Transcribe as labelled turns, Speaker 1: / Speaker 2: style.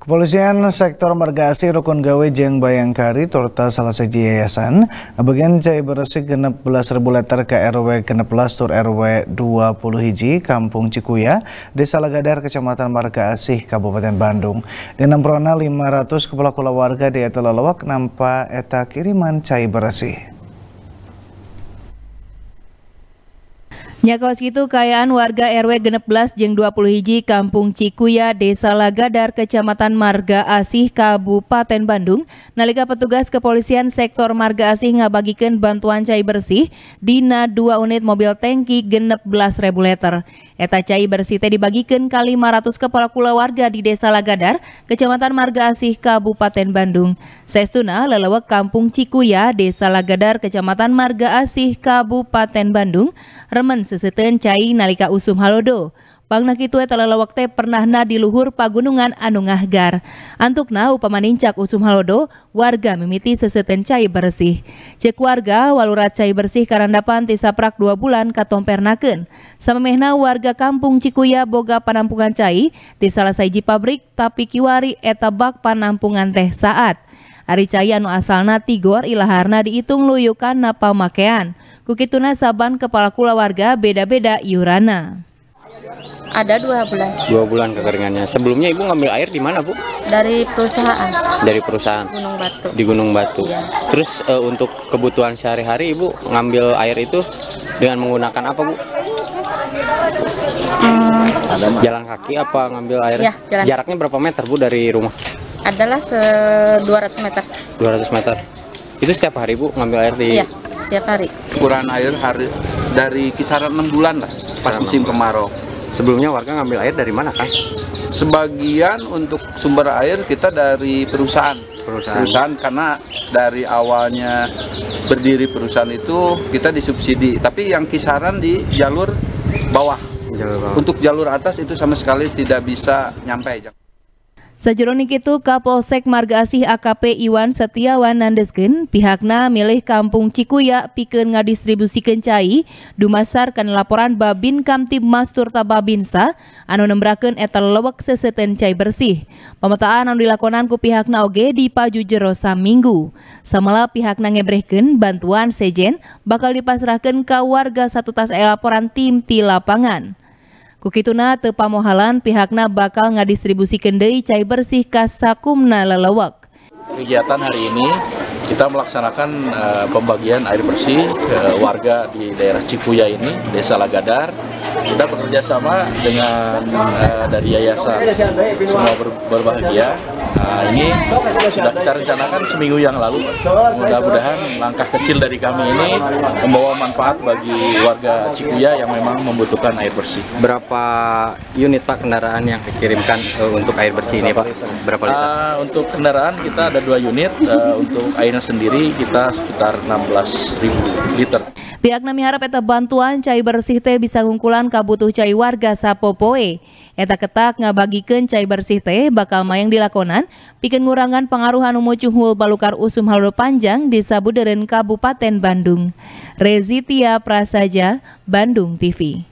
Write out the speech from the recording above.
Speaker 1: Kepolisian sektor Margasi Rukun Gawe Jeng Bayangkari serta salah seji yayasan bagian cai beresi belas ribu liter ke RW 16 tur RW 20 hiji Kampung Cikuya Desa Lagadar, Kecamatan Margasi Kabupaten Bandung di Namprona 500 kepala kula warga di Eta nampak Nampak Eta Kiriman cai bersih. Nyakos gitu kayaan warga RW genep belas jeng 20 hiji Kampung Cikuya, Desa Lagadar, Kecamatan Marga Asih, Kabupaten Bandung. Nalika petugas kepolisian sektor Marga Asih ngabagikan bantuan cai bersih, dina 2 unit mobil tanki genep belas ribu Eta cai bersih teh dibagikan ke 500 kepala kula warga di Desa Lagadar, Kecamatan Marga Asih, Kabupaten Bandung. Sestuna lelewek Kampung Cikuya, Desa Lagadar, Kecamatan Marga Asih, Kabupaten Bandung, remen seseten cai nalika usum halodo. Pangna kitue telalawak teh na di luhur pagunungan anu ngahgar. Antukna upamanincak usum halodo, warga mimiti seseten cai bersih. Cek warga walurat cai bersih karandapan tisaprak dua bulan katompernakun. Samemehna warga kampung Cikuya boga panampungan cai, ti salah saiji pabrik tapi kiwari etabak panampungan teh saat. Ari cahaya anu asalna tigor ilaharna dihitung luyukan pamakean Kukituna saban kepala kula warga beda-beda iurana. Ada dua bulan.
Speaker 2: Dua bulan kekeringannya. Sebelumnya ibu ngambil air di mana bu?
Speaker 1: Dari perusahaan.
Speaker 2: Dari perusahaan. Gunung Batu. Di Gunung Batu. Ya. Terus e, untuk kebutuhan sehari-hari ibu ngambil air itu dengan menggunakan apa bu? Hmm. Jalan kaki apa ngambil air? Ya, jalan. Jaraknya berapa meter bu dari rumah?
Speaker 1: adalah se 200 meter
Speaker 2: 200 meter itu setiap hari bu ngambil air di iya
Speaker 1: setiap hari ukuran
Speaker 2: air hari dari kisaran enam bulan lah pas Sama. musim kemarau sebelumnya warga ngambil air dari mana kan sebagian untuk sumber air kita dari perusahaan perusahaan, perusahaan karena dari awalnya berdiri perusahaan itu kita disubsidi tapi yang kisaran di jalur bawah, jalur bawah. untuk jalur atas itu sama sekali tidak bisa nyampe
Speaker 1: Sajeronik itu Kapolsek Marga Asih AKP Iwan Setiawan Nandesken, pihakna milih kampung Cikuya pikir ngadistribusikeun cai dumasarkan laporan Babin Kamtib Masturta Babinsa anu nembrakeun etal lewak seseten cai bersih. Pemetaan anu dilakonan ku pihakna oge Paju Jerosa Minggu. Samala pihakna ngebrehkeun bantuan sejen bakal dipasrahkan ke warga satu tas elaporan tim ti lapangan. Kukituna tepamohalan pihakna bakal ngadistribusi deui cai bersih kasakumna sakumna
Speaker 2: Kegiatan hari ini kita melaksanakan uh, pembagian air bersih ke warga di daerah Cipuya ini, Desa Lagadar, kita bekerja sama dengan uh, dari yayasan semua ber berbahagia. Nah, ini sudah kita rencanakan seminggu yang lalu. Mudah-mudahan langkah kecil dari kami ini membawa manfaat bagi warga Cikuya yang memang membutuhkan air bersih. Berapa unit Pak kendaraan yang dikirimkan uh, untuk air bersih ini Pak? Berapa liter? Uh, untuk kendaraan kita ada dua unit. Uh, untuk airnya sendiri kita sekitar 16.000 liter.
Speaker 1: Pihak nami harap eta bantuan cai bersih teh bisa ngungkulan kabutuh cai warga sapopoe. Eta ketak ngabagikeun cai bersih teh bakal mayang dilakonan pikeun ngurangan pengaruhan umucuhul balukar usum halur panjang di Sabuderen Kabupaten Bandung. Rezitia Prasaja, Bandung TV.